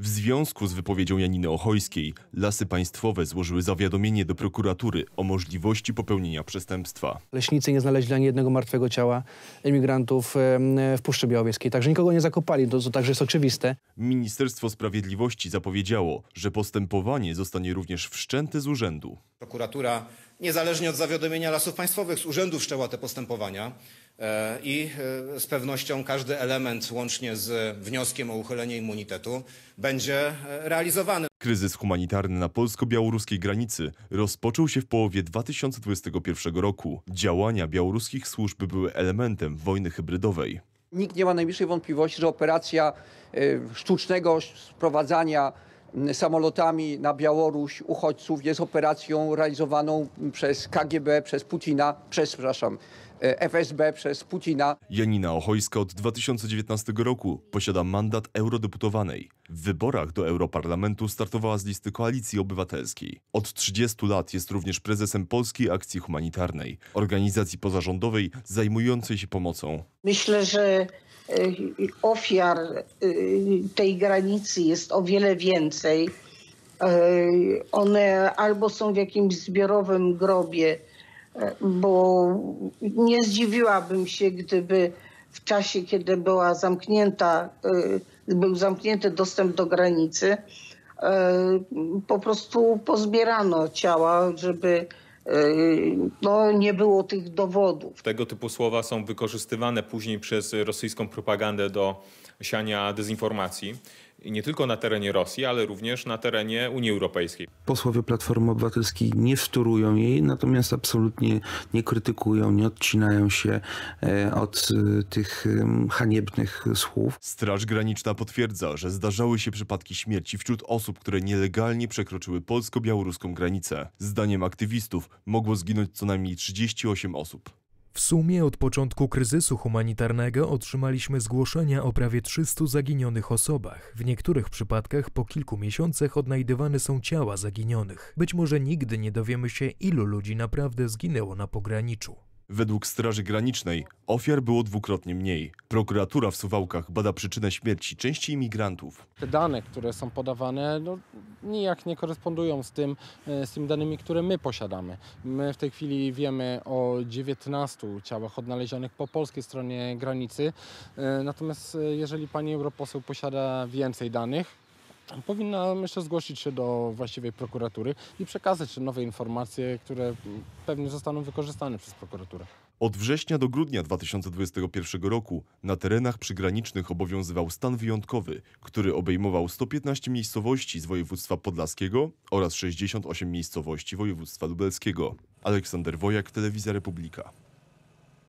W związku z wypowiedzią Janiny Ochojskiej, Lasy Państwowe złożyły zawiadomienie do prokuratury o możliwości popełnienia przestępstwa. Leśnicy nie znaleźli ani jednego martwego ciała emigrantów w Puszczy Białowieskiej, także nikogo nie zakopali, to, to także jest oczywiste. Ministerstwo Sprawiedliwości zapowiedziało, że postępowanie zostanie również wszczęte z urzędu. Prokuratura, niezależnie od zawiadomienia Lasów Państwowych, z urzędu wszczęła te postępowania. E, I e, z pewnością każdy element, łącznie z wnioskiem o uchylenie immunitetu, będzie e, realizowany. Kryzys humanitarny na polsko-białoruskiej granicy rozpoczął się w połowie 2021 roku. Działania białoruskich służb były elementem wojny hybrydowej. Nikt nie ma najmniejszej wątpliwości, że operacja sztucznego sprowadzania Mm, samolotami na Białoruś uchodźców jest operacją realizowaną przez KGB, przez Putina, przez, przepraszam, e, FSB przez Putina. Janina Ochojska od 2019 roku posiada mandat eurodeputowanej. W wyborach do Europarlamentu startowała z listy Koalicji Obywatelskiej. Od 30 lat jest również prezesem Polskiej Akcji Humanitarnej, organizacji pozarządowej zajmującej się pomocą. Myślę, że Y, y, ofiar y, tej granicy jest o wiele więcej. One albo są w jakimś zbiorowym grobie, bo nie zdziwiłabym się, gdyby w czasie, kiedy była zamknięta, był zamknięty dostęp do granicy, po prostu pozbierano ciała, żeby Yy, no, nie było tych dowodów. Tego typu słowa są wykorzystywane później przez rosyjską propagandę do siania dezinformacji nie tylko na terenie Rosji, ale również na terenie Unii Europejskiej. Posłowie Platformy Obywatelskiej nie wtórują jej, natomiast absolutnie nie krytykują, nie odcinają się e, od e, tych haniebnych słów. Straż Graniczna potwierdza, że zdarzały się przypadki śmierci wśród osób, które nielegalnie przekroczyły polsko-białoruską granicę. Zdaniem aktywistów mogło zginąć co najmniej 38 osób. W sumie od początku kryzysu humanitarnego otrzymaliśmy zgłoszenia o prawie 300 zaginionych osobach. W niektórych przypadkach po kilku miesiącach odnajdywane są ciała zaginionych. Być może nigdy nie dowiemy się, ilu ludzi naprawdę zginęło na pograniczu. Według Straży Granicznej ofiar było dwukrotnie mniej. Prokuratura w Suwałkach bada przyczynę śmierci części imigrantów. Te dane, które są podawane, no, nijak nie korespondują z tym, e, z tym danymi, które my posiadamy. My w tej chwili wiemy o 19 ciałach odnalezionych po polskiej stronie granicy. E, natomiast e, jeżeli pani europoseł posiada więcej danych, powinna myślę zgłosić się do właściwej prokuratury i przekazać nowe informacje, które pewnie zostaną wykorzystane przez prokuraturę. Od września do grudnia 2021 roku na terenach przygranicznych obowiązywał stan wyjątkowy, który obejmował 115 miejscowości z województwa podlaskiego oraz 68 miejscowości województwa lubelskiego. Aleksander Wojak, Telewizja Republika.